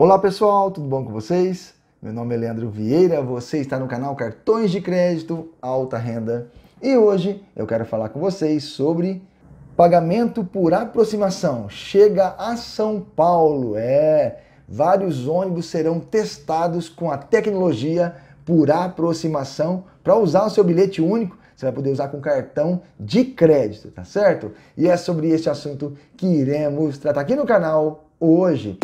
Olá pessoal, tudo bom com vocês? Meu nome é Leandro Vieira, você está no canal Cartões de Crédito Alta Renda e hoje eu quero falar com vocês sobre pagamento por aproximação. Chega a São Paulo, é. Vários ônibus serão testados com a tecnologia por aproximação para usar o seu bilhete único você vai poder usar com cartão de crédito, tá certo? E é sobre este assunto que iremos tratar aqui no canal hoje.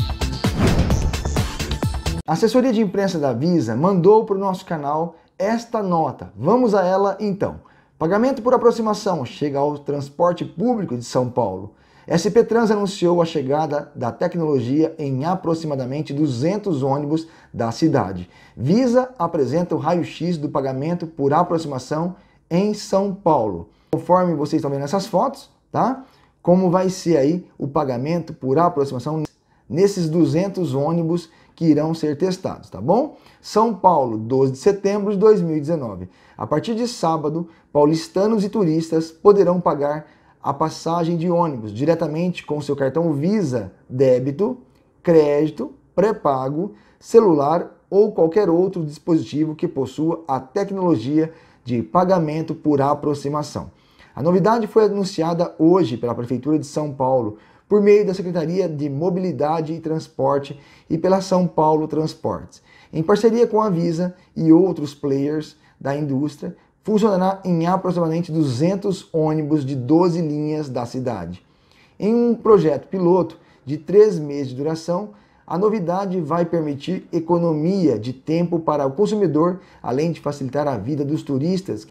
A assessoria de imprensa da Visa mandou para o nosso canal esta nota. Vamos a ela então. Pagamento por aproximação chega ao transporte público de São Paulo. SP Trans anunciou a chegada da tecnologia em aproximadamente 200 ônibus da cidade. Visa apresenta o raio-x do pagamento por aproximação em São Paulo. Conforme vocês estão vendo essas fotos, tá? Como vai ser aí o pagamento por aproximação nesses 200 ônibus que irão ser testados, tá bom? São Paulo, 12 de setembro de 2019. A partir de sábado, paulistanos e turistas poderão pagar a passagem de ônibus diretamente com seu cartão Visa, débito, crédito, pré-pago, celular ou qualquer outro dispositivo que possua a tecnologia de pagamento por aproximação. A novidade foi anunciada hoje pela Prefeitura de São Paulo por meio da Secretaria de Mobilidade e Transporte e pela São Paulo Transportes. Em parceria com a Visa e outros players da indústria, funcionará em aproximadamente 200 ônibus de 12 linhas da cidade. Em um projeto piloto de três meses de duração, a novidade vai permitir economia de tempo para o consumidor, além de facilitar a vida dos turistas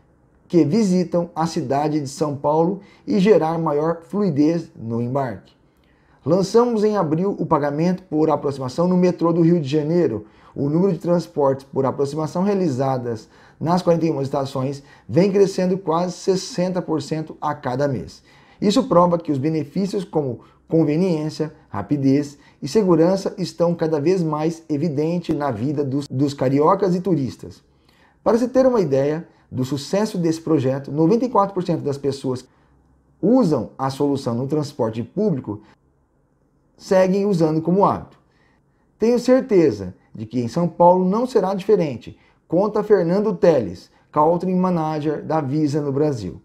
que visitam a cidade de São Paulo e gerar maior fluidez no embarque. Lançamos em abril o pagamento por aproximação no metrô do Rio de Janeiro. O número de transportes por aproximação realizadas nas 41 estações vem crescendo quase 60% a cada mês. Isso prova que os benefícios como conveniência, rapidez e segurança estão cada vez mais evidentes na vida dos, dos cariocas e turistas. Para se ter uma ideia do sucesso desse projeto, 94% das pessoas usam a solução no transporte público seguem usando como hábito. Tenho certeza de que em São Paulo não será diferente, conta Fernando Teles, Country Manager da Visa no Brasil.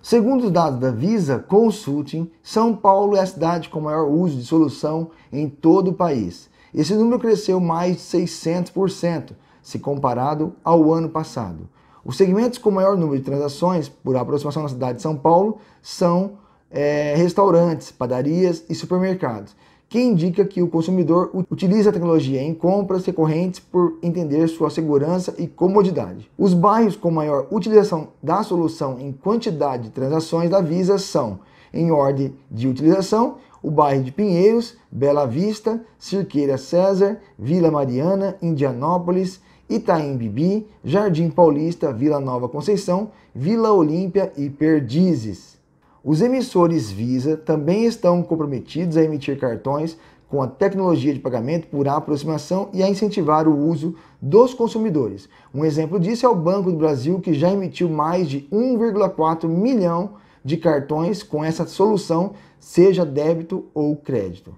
Segundo os dados da Visa Consulting, São Paulo é a cidade com maior uso de solução em todo o país. Esse número cresceu mais de 600% se comparado ao ano passado. Os segmentos com maior número de transações por aproximação na cidade de São Paulo são é, restaurantes, padarias e supermercados que indica que o consumidor utiliza a tecnologia em compras recorrentes por entender sua segurança e comodidade. Os bairros com maior utilização da solução em quantidade de transações da Visa são, em ordem de utilização, o bairro de Pinheiros, Bela Vista, Cirqueira César, Vila Mariana, Indianópolis, Itaim Bibi, Jardim Paulista, Vila Nova Conceição, Vila Olímpia e Perdizes. Os emissores Visa também estão comprometidos a emitir cartões com a tecnologia de pagamento por aproximação e a incentivar o uso dos consumidores. Um exemplo disso é o Banco do Brasil, que já emitiu mais de 1,4 milhão de cartões com essa solução, seja débito ou crédito.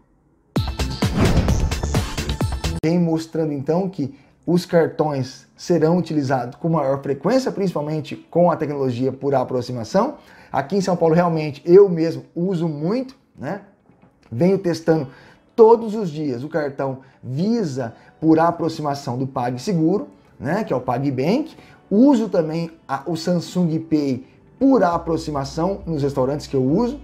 Vem mostrando então que os cartões serão utilizados com maior frequência, principalmente com a tecnologia por aproximação. Aqui em São Paulo, realmente, eu mesmo uso muito, né? Venho testando todos os dias o cartão Visa por aproximação do PagSeguro, né? Que é o PagBank. Uso também a, o Samsung Pay por aproximação nos restaurantes que eu uso.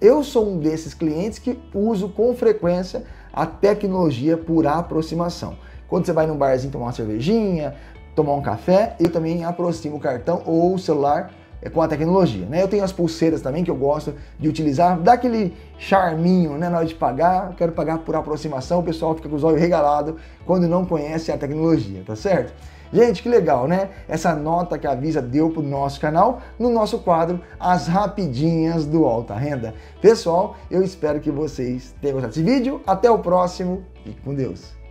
Eu sou um desses clientes que uso com frequência a tecnologia por aproximação. Quando você vai num barzinho tomar uma cervejinha, tomar um café, eu também aproximo o cartão ou o celular é, com a tecnologia, né? Eu tenho as pulseiras também que eu gosto de utilizar, dá aquele charminho, né, na hora de pagar, eu quero pagar por aproximação, o pessoal fica com os olhos regalados quando não conhece a tecnologia, tá certo? Gente, que legal, né? Essa nota que a Visa deu pro nosso canal no nosso quadro As Rapidinhas do Alta Renda. Pessoal, eu espero que vocês tenham gostado desse vídeo. Até o próximo e com Deus.